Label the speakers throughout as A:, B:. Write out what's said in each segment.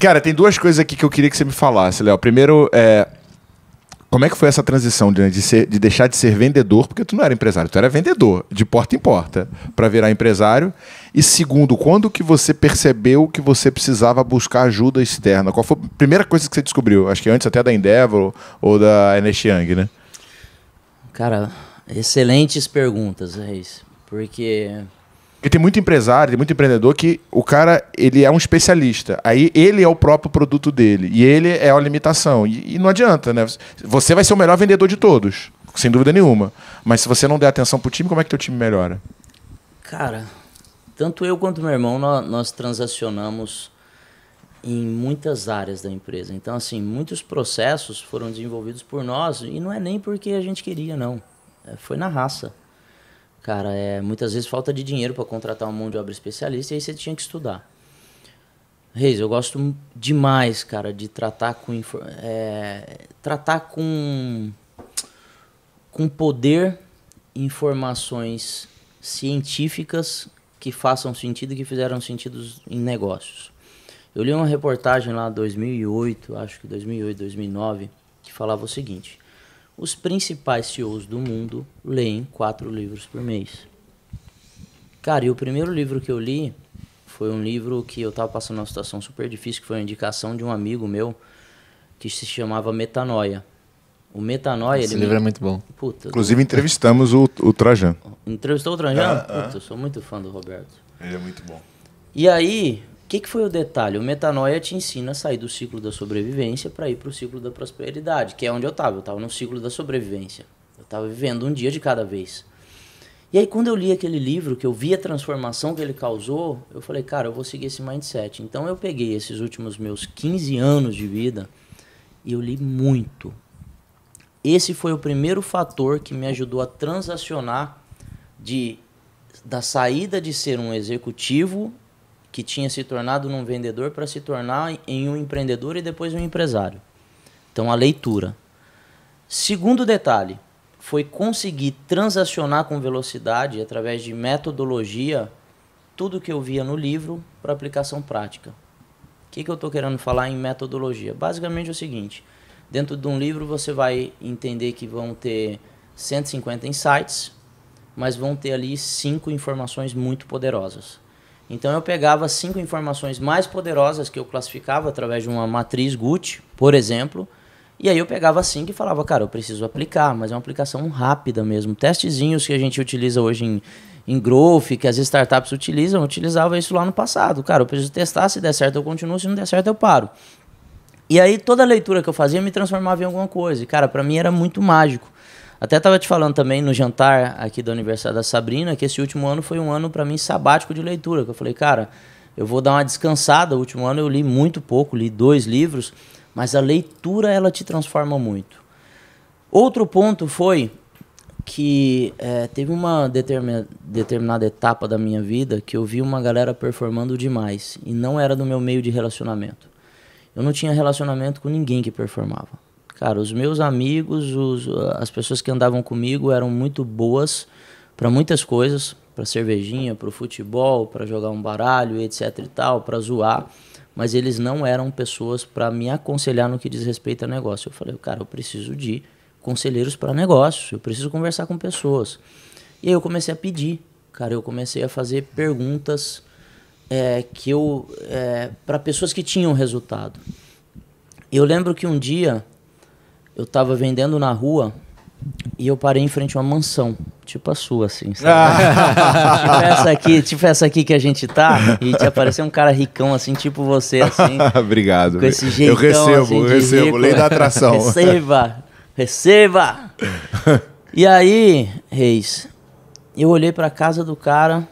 A: Cara, tem duas coisas aqui que eu queria que você me falasse, Léo. Primeiro, é, como é que foi essa transição de, de, ser, de, deixar de ser vendedor, porque tu não era empresário, tu era vendedor, de porta em porta, para virar empresário? E segundo, quando que você percebeu que você precisava buscar ajuda externa? Qual foi a primeira coisa que você descobriu? Acho que antes até da Endeavor ou da Ernest Young, né? Cara, excelentes perguntas, Reis. Porque porque tem muito empresário, tem muito empreendedor que o cara, ele é um especialista. Aí ele é o próprio produto dele. E ele é a limitação. E, e não adianta, né? Você vai ser o melhor vendedor de todos, sem dúvida nenhuma. Mas se você não der atenção pro time, como é que teu time melhora? Cara, tanto eu quanto meu irmão, nós, nós transacionamos em muitas áreas da empresa. Então, assim, muitos processos foram desenvolvidos por nós e não é nem porque a gente queria, não. É, foi na raça. Cara, é, muitas vezes falta de dinheiro para contratar uma mão de obra especialista e aí você tinha que estudar. Reis, eu gosto demais, cara, de tratar com é, tratar com com poder informações científicas que façam sentido e que fizeram sentido em negócios. Eu li uma reportagem lá 2008, acho que 2008, 2009, que falava o seguinte: os principais CEOs do mundo leem quatro livros por mês. Cara, e o primeiro livro que eu li foi um livro que eu estava passando uma situação super difícil, que foi uma indicação de um amigo meu que se chamava Metanoia. O Metanoia. Esse livro me... é muito bom. Puta, Inclusive, entrevistamos o, o Trajan. Entrevistou o Trajan? Ah, ah. Puta, sou muito fã do Roberto. Ele é muito bom. E aí, que, que foi o detalhe? O Metanoia te ensina a sair do ciclo da sobrevivência para ir para o ciclo da prosperidade, que é onde eu estava. Eu estava no ciclo da sobrevivência. Eu estava vivendo um dia de cada vez. E aí, quando eu li aquele livro, que eu vi a transformação que ele causou, eu falei, cara, eu vou seguir esse mindset. Então, eu peguei esses últimos meus 15 anos de vida e eu li muito. Esse foi o primeiro fator que me ajudou a transacionar de da saída de ser um executivo que tinha se tornado num vendedor para se tornar em um empreendedor e depois um empresário. Então, a leitura. Segundo detalhe, foi conseguir transacionar com velocidade, através de metodologia, tudo que eu via no livro para aplicação prática. O que, que eu estou querendo falar em metodologia? Basicamente é o seguinte: dentro de um livro você vai entender que vão ter 150 insights, mas vão ter ali cinco informações muito poderosas. Então eu pegava cinco informações mais poderosas que eu classificava através de uma matriz GUT, por exemplo, e aí eu pegava cinco e falava, cara, eu preciso aplicar, mas é uma aplicação rápida mesmo. Testezinhos que a gente utiliza hoje em, em growth, que as startups utilizam, eu utilizava isso lá no passado. Cara, eu preciso testar, se der certo eu continuo, se não der certo eu paro. E aí toda leitura que eu fazia me transformava em alguma coisa. E, cara, para mim era muito mágico. Até estava te falando também no jantar aqui do aniversário da Sabrina que esse último ano foi um ano para mim sabático de leitura. Que eu falei, cara, eu vou dar uma descansada. O último ano eu li muito pouco, li dois livros, mas a leitura ela te transforma muito. Outro ponto foi que é, teve uma determinada etapa da minha vida que eu vi uma galera performando demais e não era do meu meio de relacionamento. Eu não tinha relacionamento com ninguém que performava. Cara, os meus amigos, os, as pessoas que andavam comigo eram muito boas para muitas coisas, para cervejinha, para o futebol, para jogar um baralho, etc e tal, para zoar, mas eles não eram pessoas para me aconselhar no que diz respeito a negócio. Eu falei, cara, eu preciso de conselheiros para negócio, eu preciso conversar com pessoas. E aí eu comecei a pedir, cara, eu comecei a fazer perguntas é, que eu é, eh, para pessoas que tinham resultado. Eu lembro que um dia eu tava vendendo na rua e eu parei em frente a uma mansão. Tipo a sua, assim. Ah. tipo, essa aqui, tipo essa aqui que a gente tá, e te apareceu um cara ricão, assim, tipo você, assim. Obrigado. Com esse jeitão, Eu recebo, assim, eu recebo. Rico. Lei da atração. receba! Receba! e aí, Reis, eu olhei pra casa do cara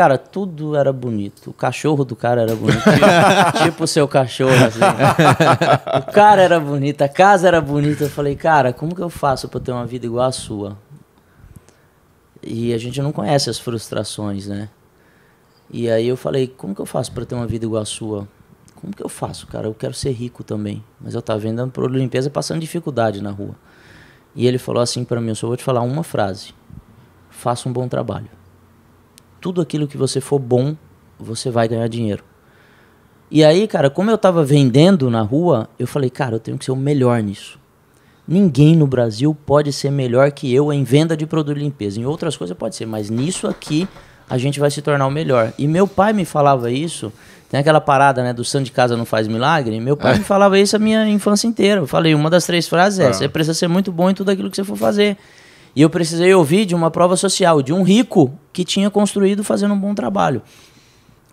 A: Cara, tudo era bonito. O cachorro do cara era bonito. tipo o seu cachorro, assim. O cara era bonito, a casa era bonita. Eu falei, cara, como que eu faço para ter uma vida igual a sua? E a gente não conhece as frustrações, né? E aí eu falei, como que eu faço para ter uma vida igual a sua? Como que eu faço, cara? Eu quero ser rico também. Mas eu tava vendendo pro limpeza passando dificuldade na rua. E ele falou assim para mim, eu só vou te falar uma frase. Faça um bom trabalho tudo aquilo que você for bom, você vai ganhar dinheiro. E aí, cara, como eu tava vendendo na rua, eu falei, cara, eu tenho que ser o melhor nisso. Ninguém no Brasil pode ser melhor que eu em venda de produto de limpeza. Em outras coisas pode ser, mas nisso aqui a gente vai se tornar o melhor. E meu pai me falava isso. Tem aquela parada, né, do santo de casa não faz milagre. Meu pai é. me falava isso a minha infância inteira. Eu falei, uma das três frases é, é, você precisa ser muito bom em tudo aquilo que você for fazer. E eu precisei ouvir de uma prova social, de um rico que tinha construído fazendo um bom trabalho.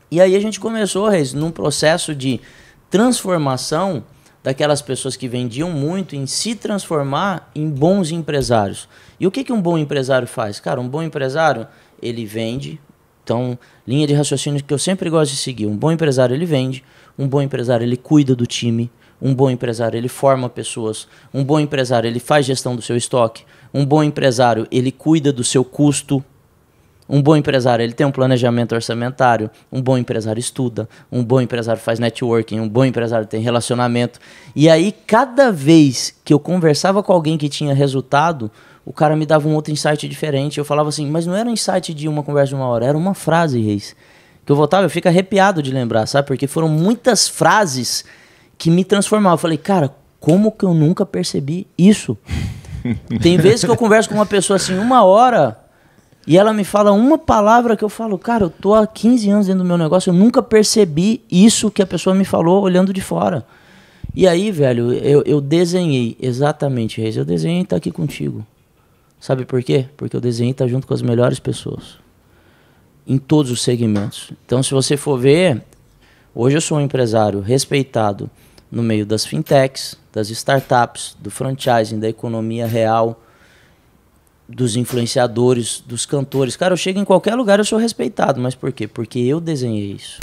A: E aí a gente começou, Reis, num processo de transformação daquelas pessoas que vendiam muito em se transformar em bons empresários. E o que, que um bom empresário faz? Cara, um bom empresário, ele vende. Então, linha de raciocínio que eu sempre gosto de seguir. Um bom empresário, ele vende. Um bom empresário, ele cuida do time. Um bom empresário, ele forma pessoas. Um bom empresário, ele faz gestão do seu estoque. Um bom empresário, ele cuida do seu custo um bom empresário, ele tem um planejamento orçamentário, um bom empresário estuda, um bom empresário faz networking, um bom empresário tem relacionamento. E aí, cada vez que eu conversava com alguém que tinha resultado, o cara me dava um outro insight diferente. Eu falava assim, mas não era um insight de uma conversa de uma hora, era uma frase, Reis. Que eu voltava, eu fico arrepiado de lembrar, sabe? Porque foram muitas frases que me transformavam. Eu falei, cara, como que eu nunca percebi isso? tem vezes que eu converso com uma pessoa assim, uma hora e ela me fala uma palavra que eu falo, cara, eu tô há 15 anos dentro do meu negócio, eu nunca percebi isso que a pessoa me falou olhando de fora. E aí, velho, eu, eu desenhei, exatamente, Reis, eu desenhei e tá aqui contigo. Sabe por quê? Porque eu desenhei tá junto com as melhores pessoas. Em todos os segmentos. Então, se você for ver, hoje eu sou um empresário respeitado no meio das fintechs, das startups, do franchising, da economia real, dos influenciadores, dos cantores. Cara, eu chego em qualquer lugar, eu sou respeitado. Mas por quê? Porque eu desenhei isso.